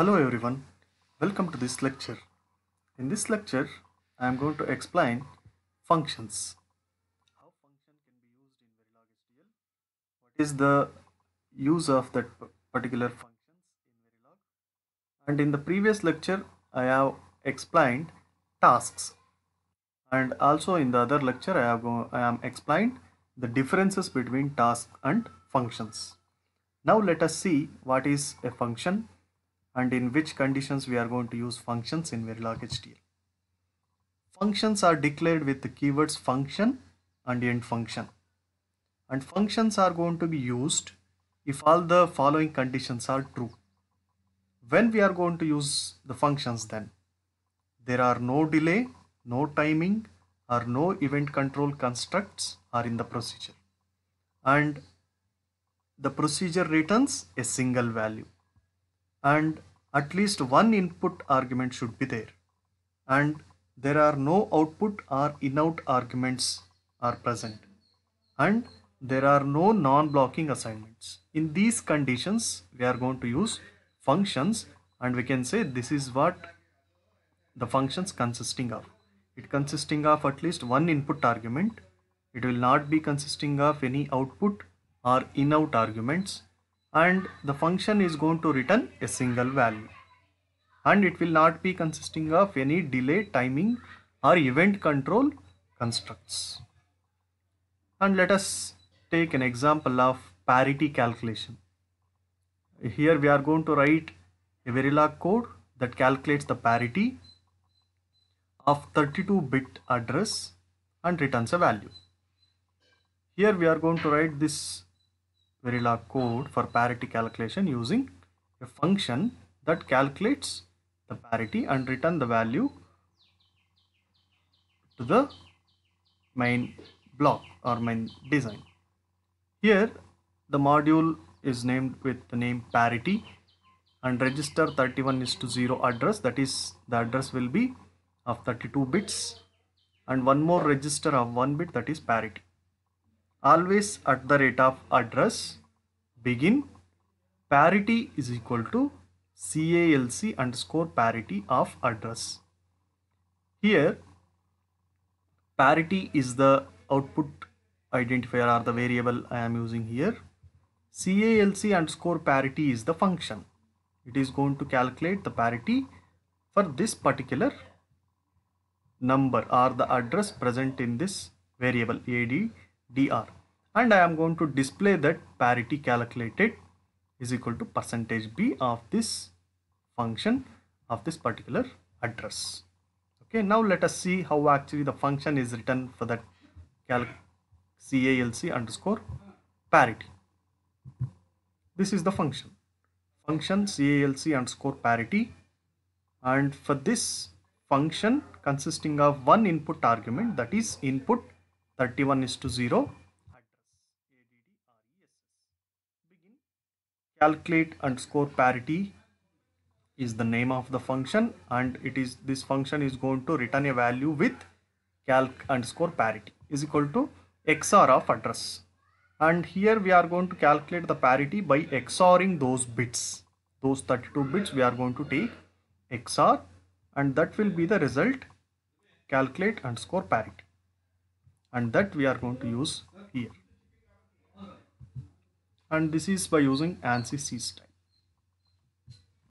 Hello everyone, welcome to this lecture. In this lecture, I am going to explain functions. How function can be used in Verilog What is the use of that particular functions in Verilog? And in the previous lecture, I have explained tasks. And also in the other lecture, I have I am explained the differences between tasks and functions. Now let us see what is a function and in which conditions we are going to use functions in Verilog HDL. Functions are declared with the keywords function and end function. And functions are going to be used if all the following conditions are true. When we are going to use the functions then? There are no delay, no timing or no event control constructs are in the procedure. And the procedure returns a single value and at least one input argument should be there and there are no output or inout arguments are present and there are no non-blocking assignments. In these conditions we are going to use functions and we can say this is what the functions consisting of. It consisting of at least one input argument. It will not be consisting of any output or inout arguments and the function is going to return a single value and it will not be consisting of any delay timing or event control constructs and let us take an example of parity calculation here we are going to write a Verilog code that calculates the parity of 32 bit address and returns a value here we are going to write this Verilog code for parity calculation using a function that calculates the parity and return the value to the main block or main design. Here the module is named with the name parity and register 31 is to 0 address that is the address will be of 32 bits and one more register of 1 bit that is parity always at the rate of address begin parity is equal to CALC underscore parity of address. Here parity is the output identifier or the variable I am using here. CALC underscore parity is the function. It is going to calculate the parity for this particular number or the address present in this variable AD dr and I am going to display that parity calculated is equal to percentage b of this function of this particular address. Okay, now let us see how actually the function is written for that calc calc underscore parity. This is the function function calc underscore parity and for this function consisting of one input argument that is input 31 is to 0 begin calculate underscore parity is the name of the function and it is this function is going to return a value with calc underscore parity is equal to xr of address and here we are going to calculate the parity by xoring those bits those 32 bits we are going to take xr and that will be the result calculate underscore parity and that we are going to use here and this is by using ANSI C style